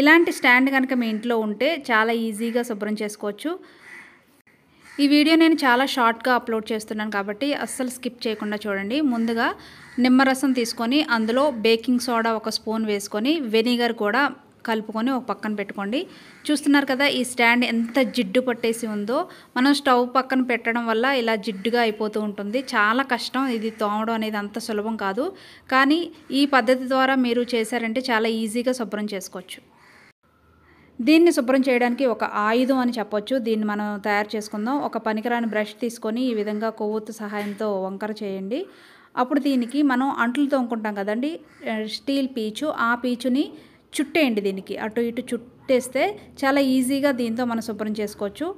ఇలాంటి స్టాండ్ కనుక మీ ఇంట్లో ఉంటే చాలా ఈజీగా శుభ్రం చేసుకోవచ్చు ఈ వీడియో నేను చాలా షార్ట్గా అప్లోడ్ చేస్తున్నాను కాబట్టి అస్సలు స్కిప్ చేయకుండా చూడండి ముందుగా నిమ్మరసం తీసుకొని అందులో బేకింగ్ సోడా ఒక స్పూన్ వేసుకొని వెనిగర్ కూడా కలుపుకొని ఒక పక్కన పెట్టుకోండి చూస్తున్నారు కదా ఈ స్టాండ్ ఎంత జిడ్డు పట్టేసి ఉందో మనం స్టవ్ పక్కన పెట్టడం వల్ల ఇలా జిడ్డుగా అయిపోతూ ఉంటుంది చాలా కష్టం ఇది తోమడం అనేది అంత సులభం కాదు కానీ ఈ పద్ధతి ద్వారా మీరు చేశారంటే చాలా ఈజీగా శుభ్రం చేసుకోవచ్చు దీన్ని శుభ్రం చేయడానికి ఒక ఆయుధం అని చెప్పొచ్చు దీన్ని మనం తయారు చేసుకుందాం ఒక పనికిరాని బ్రష్ తీసుకొని ఈ విధంగా కొవ్వొత్తు సహాయంతో వంకర చేయండి అప్పుడు దీనికి మనం అంట్లు తోముకుంటాం కదండి స్టీల్ పీచు ఆ పీచుని చుట్టేయండి దీనికి అటు ఇటు చుట్టేస్తే చాలా ఈజీగా దీంతో మనం శుభ్రం చేసుకోవచ్చు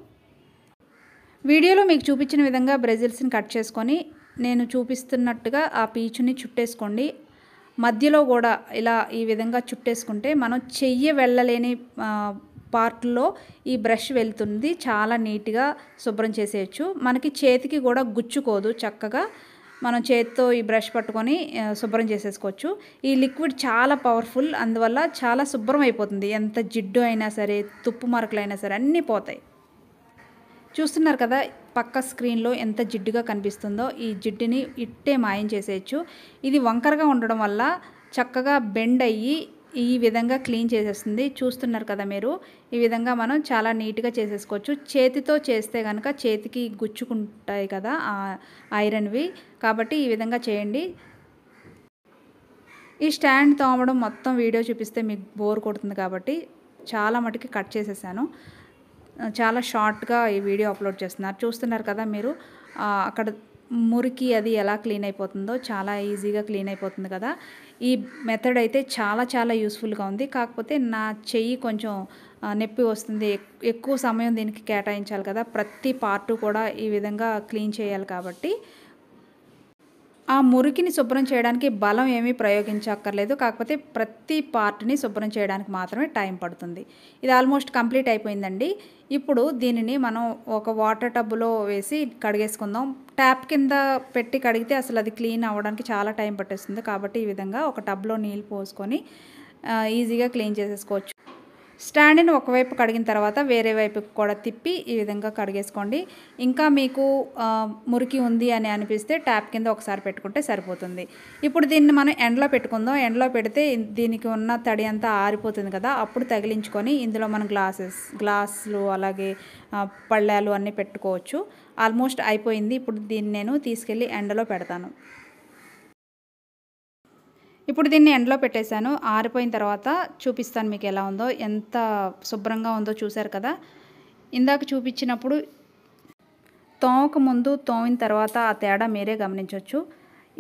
వీడియోలో మీకు చూపించిన విధంగా బ్రెజిల్స్ని కట్ చేసుకొని నేను చూపిస్తున్నట్టుగా ఆ పీచుని చుట్టేసుకోండి మధ్యలో కూడా ఇలా ఈ విధంగా చుట్టేసుకుంటే మనం చెయ్యి వెళ్ళలేని పార్ట్లో ఈ బ్రష్ వెళ్తుంది చాలా నీట్గా శుభ్రం చేసేయచ్చు మనకి చేతికి కూడా గుచ్చుకోదు చక్కగా మనం చేతితో ఈ బ్రష్ పట్టుకొని శుభ్రం చేసేసుకోవచ్చు ఈ లిక్విడ్ చాలా పవర్ఫుల్ అందువల్ల చాలా శుభ్రం అయిపోతుంది ఎంత జిడ్డు అయినా సరే తుప్పు మరకలైనా సరే అన్నీ పోతాయి చూస్తున్నారు కదా పక్క స్క్రీన్లో ఎంత జిడ్డుగా కనిపిస్తుందో ఈ జిడ్డుని ఇట్టే మాయం చేసేయచ్చు ఇది వంకరగా ఉండడం వల్ల చక్కగా బెండ్ అయ్యి ఈ విధంగా క్లీన్ చేసేస్తుంది చూస్తున్నారు కదా మీరు ఈ విధంగా మనం చాలా నీట్గా చేసేసుకోవచ్చు చేతితో చేస్తే కనుక చేతికి గుచ్చుకుంటాయి కదా ఐరన్వి కాబట్టి ఈ విధంగా చేయండి ఈ స్టాండ్ తోమడం మొత్తం వీడియో చూపిస్తే మీకు బోర్ కొడుతుంది కాబట్టి చాలా మటుకి కట్ చేసేసాను చాలా షార్ట్గా ఈ వీడియో అప్లోడ్ చేస్తున్నారు చూస్తున్నారు కదా మీరు అక్కడ మురికి అది ఎలా క్లీన్ అయిపోతుందో చాలా ఈజీగా క్లీన్ అయిపోతుంది కదా ఈ మెథడ్ అయితే చాలా చాలా యూస్ఫుల్గా ఉంది కాకపోతే నా చెయ్యి కొంచెం నొప్పి వస్తుంది ఎక్కువ సమయం దీనికి కేటాయించాలి కదా ప్రతి పార్టు కూడా ఈ విధంగా క్లీన్ చేయాలి కాబట్టి ఆ మురికిని శుభ్రం చేయడానికి బలం ఏమీ ప్రయోగించక్కర్లేదు కాకపోతే ప్రతి పార్ట్ని శుభ్రం చేయడానికి మాత్రమే టైం పడుతుంది ఇది ఆల్మోస్ట్ కంప్లీట్ అయిపోయిందండి ఇప్పుడు దీనిని మనం ఒక వాటర్ టబ్లో వేసి కడిగేసుకుందాం ట్యాప్ కింద పెట్టి కడిగితే అసలు అది క్లీన్ అవ్వడానికి చాలా టైం పట్టేస్తుంది కాబట్టి ఈ విధంగా ఒక టబ్లో నీళ్ళు పోసుకొని ఈజీగా క్లీన్ చేసేసుకోవచ్చు స్టాండ్ని ఒకవైపు కడిగిన తర్వాత వేరే వైపుకి కూడా తిప్పి ఈ విధంగా కడిగేసుకోండి ఇంకా మీకు మురికి ఉంది అని అనిపిస్తే ట్యాప్ కింద ఒకసారి పెట్టుకుంటే సరిపోతుంది ఇప్పుడు దీన్ని మనం ఎండలో పెట్టుకుందాం ఎండలో పెడితే దీనికి ఉన్న తడి అంతా ఆరిపోతుంది కదా అప్పుడు తగిలించుకొని ఇందులో మనం గ్లాసెస్ గ్లాసులు అలాగే పళ్ళాలు అన్నీ పెట్టుకోవచ్చు ఆల్మోస్ట్ అయిపోయింది ఇప్పుడు దీన్ని నేను తీసుకెళ్ళి ఎండలో పెడతాను ఇప్పుడు దీన్ని ఎండలో పెట్టేశాను ఆరిపోయిన తర్వాత చూపిస్తాను మీకు ఎలా ఉందో ఎంత శుభ్రంగా ఉందో చూశారు కదా ఇందాక చూపించినప్పుడు తోమక ముందు తోమిన తర్వాత ఆ తేడా మీరే గమనించవచ్చు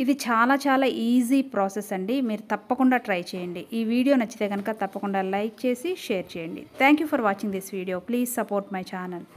ఇది చాలా చాలా ఈజీ ప్రాసెస్ అండి మీరు తప్పకుండా ట్రై చేయండి ఈ వీడియో నచ్చితే కనుక తప్పకుండా లైక్ చేసి షేర్ చేయండి thank for watching this video please support my channel